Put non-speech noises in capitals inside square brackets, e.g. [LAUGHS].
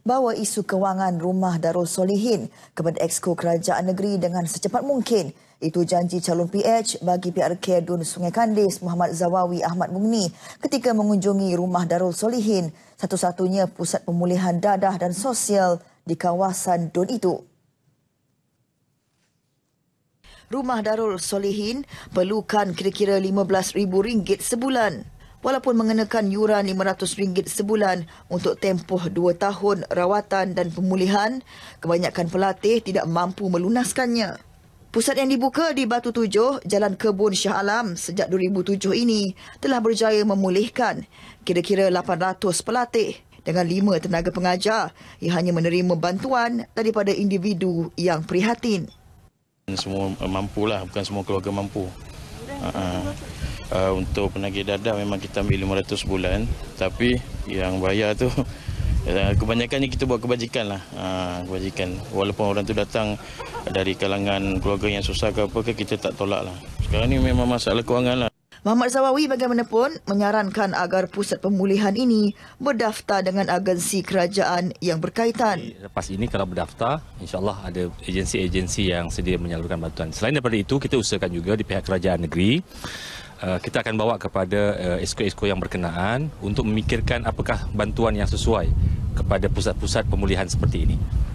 bawa isu kewangan rumah Darul Solihin kepada Exco Kerajaan Negeri dengan secepat mungkin. Itu janji calon PH bagi PRK Dun Sungai Kandis Muhammad Zawawi Ahmad Mungni ketika mengunjungi rumah Darul Solihin, satu-satunya pusat pemulihan dadah dan sosial di kawasan Dun itu. Rumah Darul Solihin perlukan kira-kira RM15,000 sebulan walaupun mengenakan yuran RM500 sebulan untuk tempoh dua tahun rawatan dan pemulihan, kebanyakan pelatih tidak mampu melunaskannya. Pusat yang dibuka di Batu Tujuh, Jalan Kebun Shah Alam sejak 2007 ini telah berjaya memulihkan kira-kira 800 pelatih dengan lima tenaga pengajar yang hanya menerima bantuan daripada individu yang prihatin. Semua mampu lah, bukan semua keluarga mampu uh, untuk penagih dadah memang kita ambil 500 bulan tapi yang bayar tu [LAUGHS] eh, kebanyakan ni kita buat kebajikan lah uh, kebajikan walaupun orang tu datang dari kalangan keluarga yang susah ke apa ke kita tak tolak lah sekarang ni memang masalah kewangan lah Muhammad Zawawi bagaimanapun menyarankan agar pusat pemulihan ini berdaftar dengan agensi kerajaan yang berkaitan. Lepas ini kalau berdaftar, insyaAllah ada agensi-agensi yang sedia menyalurkan bantuan. Selain daripada itu, kita usahakan juga di pihak kerajaan negeri Eh, kita akan bawa kepada eh, esko-esko yang berkenaan untuk memikirkan apakah bantuan yang sesuai kepada pusat-pusat pemulihan seperti ini.